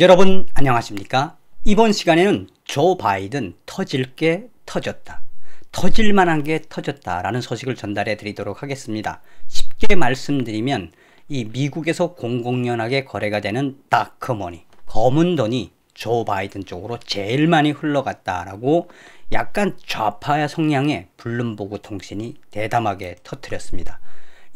여러분 안녕하십니까? 이번 시간에는 조 바이든 터질 게 터졌다. 터질 만한 게 터졌다라는 소식을 전달해 드리도록 하겠습니다. 쉽게 말씀드리면 이 미국에서 공공연하게 거래가 되는 다크머니, 검은 돈이 조 바이든 쪽으로 제일 많이 흘러갔다라고 약간 좌파 성향의 블룸버그 통신이 대담하게 터뜨렸습니다.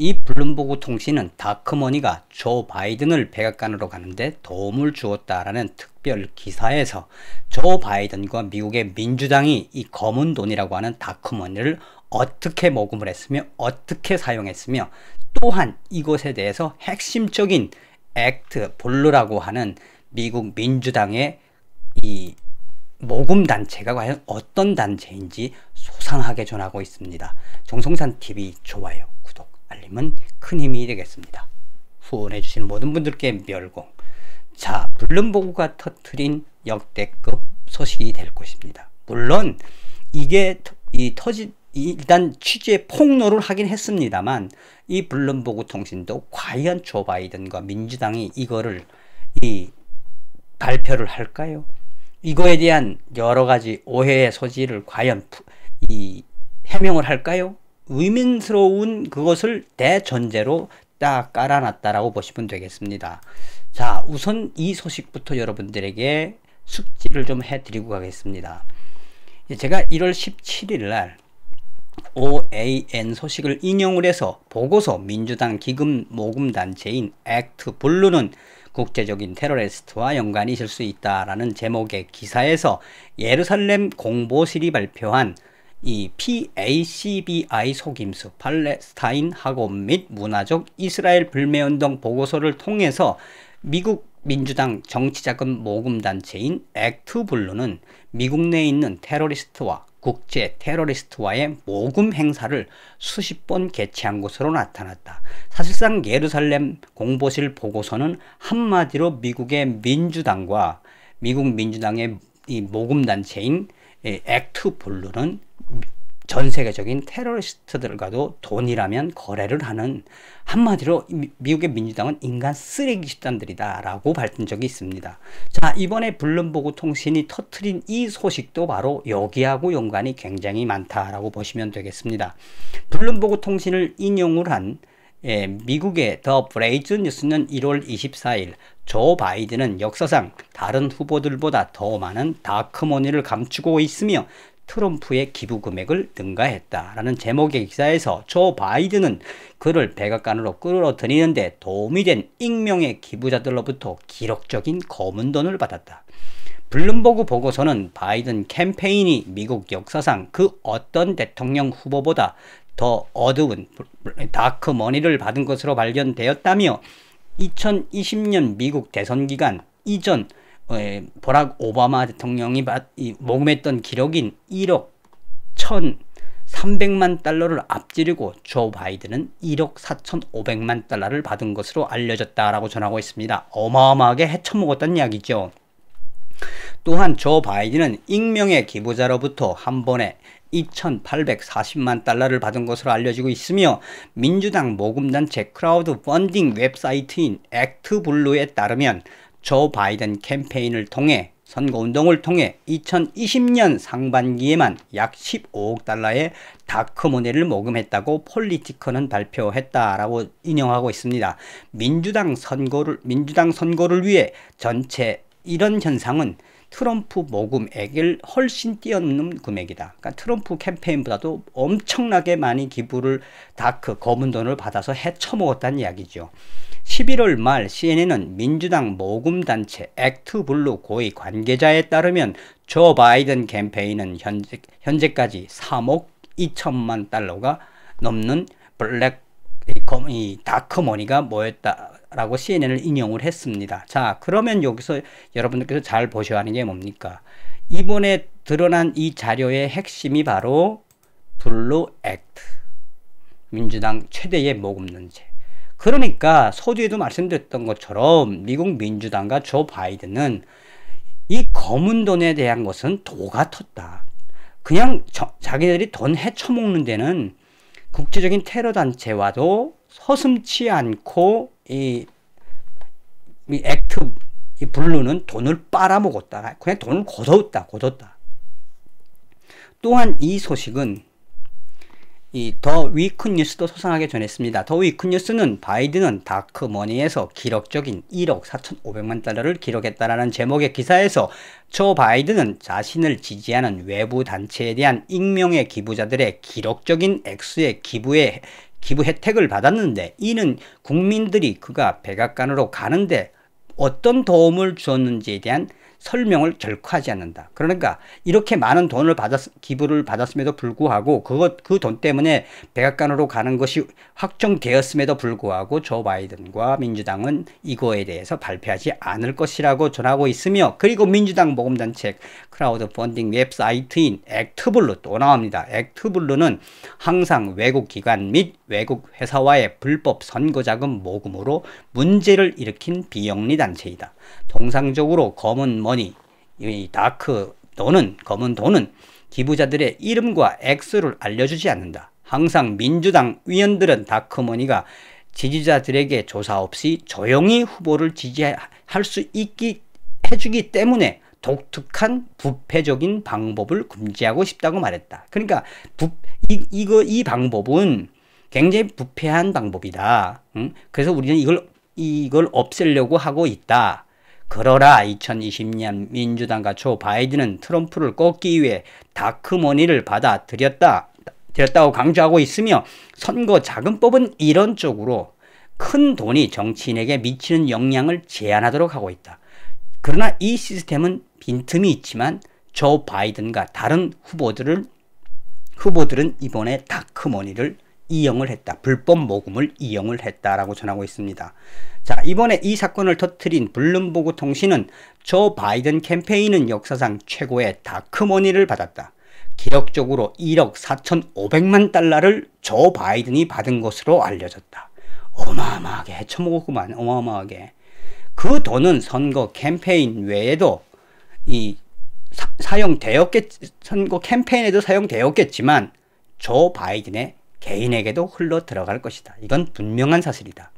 이 블룸버그 통신은 다크머니가 조 바이든을 백악관으로 가는데 도움을 주었다라는 특별 기사에서 조 바이든과 미국의 민주당이 이 검은 돈이라고 하는 다크머니를 어떻게 모금을 했으며 어떻게 사용했으며 또한 이것에 대해서 핵심적인 액트 볼루라고 하는 미국 민주당의 이 모금 단체가 과연 어떤 단체인지 소상하게 전하고 있습니다. 정성산 TV 좋아요, 구독. 하나님은 큰 힘이 되겠습니다. 후원해 주신 모든 분들께 멸공. 자, 불륜보고가 터트린 역대급 소식이 될 것입니다. 물론 이게 이 터지 일단 취재 폭로를 하긴 했습니다만 이 불륜보고 통신도 과연 조 바이든과 민주당이 이거를 이 발표를 할까요? 이거에 대한 여러 가지 오해의 소지를 과연 이 해명을 할까요? 의민스러운 그것을 대전제로 딱 깔아놨다라고 보시면 되겠습니다. 자, 우선 이 소식부터 여러분들에게 숙지를 좀 해드리고 가겠습니다. 예, 제가 1월 17일 날 OAN 소식을 인용을 해서 보고서 민주당 기금 모금 단체인 액트 블루는 국제적인 테러리스트와 연관이 있을 수 있다라는 제목의 기사에서 예루살렘 공보실이 발표한 이 PACBI 속임수 팔레스타인 학업및 문화적 이스라엘 불매운동 보고서를 통해서 미국 민주당 정치자금 모금단체인 액트블루는 미국 내에 있는 테러리스트와 국제 테러리스트와의 모금 행사를 수십 번 개최한 것으로 나타났다. 사실상 예루살렘 공보실 보고서는 한마디로 미국의 민주당과 미국 민주당의 이 모금단체인 액트 블루는 전 세계적인 테러리스트들과도 돈이라면 거래를 하는 한마디로 미국의 민주당은 인간 쓰레기 집단들이다라고 밝힌 적이 있습니다. 자 이번에 블룸버그 통신이 터트린 이 소식도 바로 여기하고 연관이 굉장히 많다라고 보시면 되겠습니다. 블룸버그 통신을 인용을 한 예, 미국의 더 브레이즈 뉴스는 1월 24일 조 바이든은 역사상 다른 후보들보다 더 많은 다크모니를 감추고 있으며 트럼프의 기부 금액을 능가했다라는 제목의 기사에서 조 바이든은 그를 백악관으로 끌어들이는데 도움이 된 익명의 기부자들로부터 기록적인 검은 돈을 받았다. 블룸버그 보고서는 바이든 캠페인이 미국 역사상 그 어떤 대통령 후보보다 더 어두운 다크 머니를 받은 것으로 발견되었다며 2020년 미국 대선 기간 이전 보락 어, 예, 오바마 대통령이 모금했던 기록인 1억 1,300만 달러를 앞지르고 조 바이든은 1억 4,500만 달러를 받은 것으로 알려졌다라고 전하고 있습니다. 어마어마하게 헤쳐먹었던 이야기죠. 또한 조 바이든은 익명의 기부자로부터 한 번에 2,840만 달러를 받은 것으로 알려지고 있으며 민주당 모금단체 크라우드 펀딩 웹사이트인 액트블루에 따르면 조 바이든 캠페인을 통해 선거운동을 통해 2020년 상반기에만 약 15억 달러의 다크모네를 모금했다고 폴리티커는 발표했다라고 인용하고 있습니다. 민주당 선거를 민주당 선거를 위해 전체 이런 현상은 트럼프 모금액을 훨씬 뛰어넘는 금액이다. 그러니까 트럼프 캠페인보다도 엄청나게 많이 기부를 다크 그 검은 돈을 받아서 해쳐먹었다는 이야기죠. 11월 말 CNN은 민주당 모금단체 액트블루 고위 관계자에 따르면 조 바이든 캠페인은 현재, 현재까지 3억 2천만 달러가 넘는 블랙 이 다크머니가 모였다 라고 CNN을 인용을 했습니다. 자, 그러면 여기서 여러분들께서 잘 보셔야 하는 게 뭡니까? 이번에 드러난 이 자료의 핵심이 바로 블루 액트. 민주당 최대의 모금론제. 그러니까 서두에도 말씀드렸던 것처럼 미국 민주당과 조 바이든은 이 검은 돈에 대한 것은 도가 텄다. 그냥 저, 자기들이 돈 헤쳐먹는 데는 국제적인 테러 단체와도 서슴치 않고 이, 이 액트 이 블루는 돈을 빨아먹었다. 그냥 돈을 거뒀다. 거뒀다. 또한 이 소식은 이 더 위크 뉴스도 소상하게 전했습니다. 더 위크 뉴스는 바이든은 다크머니에서 기록적인 1억 4,500만 달러를 기록했다라는 제목의 기사에서 조 바이든은 자신을 지지하는 외부 단체에 대한 익명의 기부자들의 기록적인 액수의 기부에 기부 혜택을 받았는데 이는 국민들이 그가 백악관으로 가는데 어떤 도움을 주었는지에 대한 설명을 결코 하지 않는다. 그러니까 이렇게 많은 돈을 받았 기부를 받았음에도 불구하고 그것 그돈 때문에 백악관으로 가는 것이 확정되었음에도 불구하고 조 바이든과 민주당은 이거에 대해서 발표하지 않을 것이라고 전하고 있으며 그리고 민주당 모금단체 크라우드 펀딩 웹사이트인 액트블루 또 나옵니다. 액트블루는 항상 외국 기관 및 외국 회사와의 불법 선거자금 모금으로 문제를 일으킨 비영리 단체이다. 통상적으로 검은 머니, 이 다크 돈은 검은 돈은 기부자들의 이름과 액수를 알려주지 않는다. 항상 민주당 의원들은 다크머니가 지지자들에게 조사 없이 조용히 후보를 지지할 수 있기 해주기 때문에 독특한 부패적인 방법을 금지하고 싶다고 말했다. 그러니까 부, 이, 이거 이 방법은 굉장히 부패한 방법이다. 응? 그래서 우리는 이걸 이걸 없애려고 하고 있다. 그러라 2020년 민주당과 초 바이든은 트럼프를 꺾기 위해 다크머니를 받아들였다. 들였다고 강조하고 있으며 선거 자금법은 이런 쪽으로 큰 돈이 정치인에게 미치는 영향을 제한하도록 하고 있다. 그러나 이 시스템은 빈틈이 있지만 조 바이든과 다른 후보들을 후보들은 이번에 다크머니를 이용을 했다. 불법 모금을 이용을 했다라고 전하고 있습니다. 자, 이번에 이 사건을 터뜨린 블룸버그 통신은 조 바이든 캠페인은 역사상 최고의 다크머니를 받았다. 기록적으로 1억 4,500만 달러를 조 바이든이 받은 것으로 알려졌다. 어마어마하게 해쳐먹었구만, 어마어마하게. 그 돈은 선거 캠페인 외에도 이 사, 사용되었겠 선거 캠페인에도 사용되었겠지만 조 바이든의 개인에게도 흘러 들어갈 것이다. 이건 분명한 사실이다.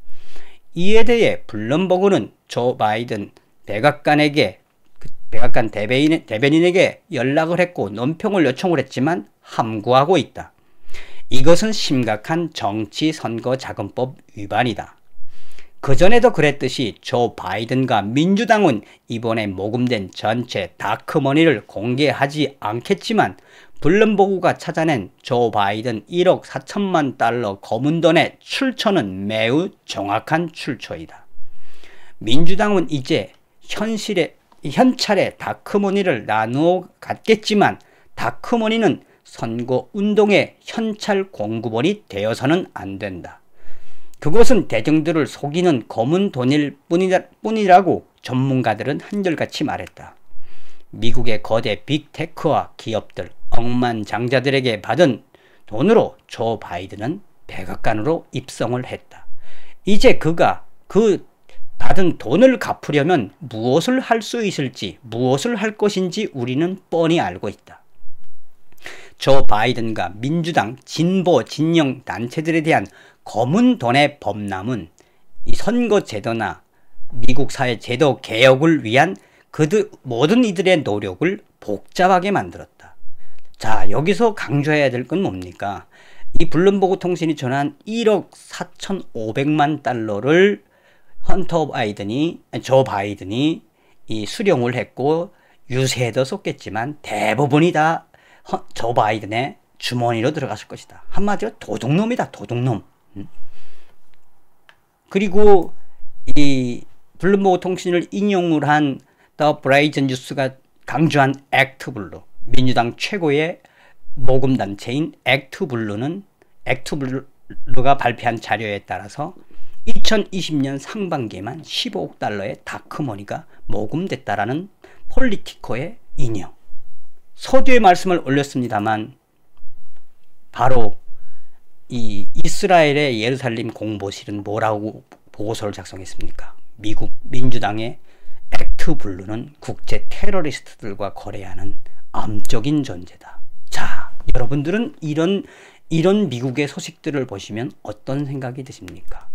이에 대해 블룸버그는 조 바이든 백악관에게 그 백악관 대변인, 대변인에게 연락을 했고 논평을 요청을 했지만 함구하고 있다. 이것은 심각한 정치 선거 자금법 위반이다. 그전에도 그랬듯이 조 바이든과 민주당은 이번에 모금된 전체 다크머니를 공개하지 않겠지만 블룸버그가 찾아낸 조 바이든 1억 4천만 달러 검은 돈의 출처는 매우 정확한 출처이다. 민주당은 이제 현실의 현찰의 다크머니를 나누어 갔겠지만 다크머니는 선거 운동의 현찰 공급원이 되어서는 안 된다. 그것은 대중들을 속이는 검은 돈일 뿐이라고 전문가들은 한결같이 말했다. 미국의 거대 빅테크와 기업들, 억만장자들에게 받은 돈으로 조 바이든은 백악관으로 입성을 했다. 이제 그가 그 받은 돈을 갚으려면 무엇을 할 수 있을지, 무엇을 할 것인지 우리는 뻔히 알고 있다. 조 바이든과 민주당 진보 진영 단체들에 대한 검은 돈의 범람은 이 선거 제도나 미국 사회 제도 개혁을 위한 그들 모든 이들의 노력을 복잡하게 만들었다. 자 여기서 강조해야 될 건 뭡니까? 이 블룸버그 통신이 전한 1억 4,500만 달러를 헌터 바이든이 조 바이든이 이 수령을 했고 유세도 쏟겠지만 대부분이 다저 바이든의 주머니로 들어갔을 것이다. 한마디로 도둑놈이다. 도둑놈. 음. 그리고 이 블룸버그 통신을 인용을 한 더 브라이전 뉴스가 강조한 액트 블루 민주당 최고의 모금 단체인 액트 블루는 액트 블루가 발표한 자료에 따라서 2020년 상반기에만 15억 달러의 다크머니가 모금됐다라는 폴리티코의 인용. 서두의 말씀을 올렸습니다만 바로 이 이스라엘의 예루살렘 공보실은 뭐라고 보고서를 작성했습니까? 미국 민주당의 액트 블루는 국제 테러리스트들과 거래하는 암적인 존재다. 자, 여러분들은 이런 이런 미국의 소식들을 보시면 어떤 생각이 드십니까?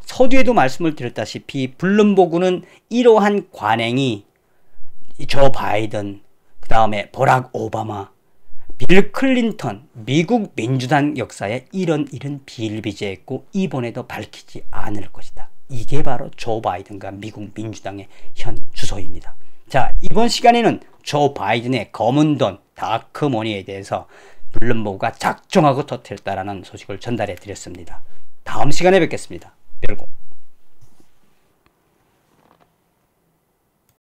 서두에도 말씀을 드렸다시피 블룸버그는 이러한 관행이 저 바이든 다음에 보락 오바마, 빌 클린턴, 미국 민주당 역사에 이런 일은 비일비재했고 이번에도 밝히지 않을 것이다. 이게 바로 조 바이든과 미국 민주당의 현 주소입니다. 자, 이번 시간에는 조 바이든의 검은 돈, 다크머니에 대해서 블룸버그가 작정하고 터트렸다라는 소식을 전달해 드렸습니다. 다음 시간에 뵙겠습니다. 별고.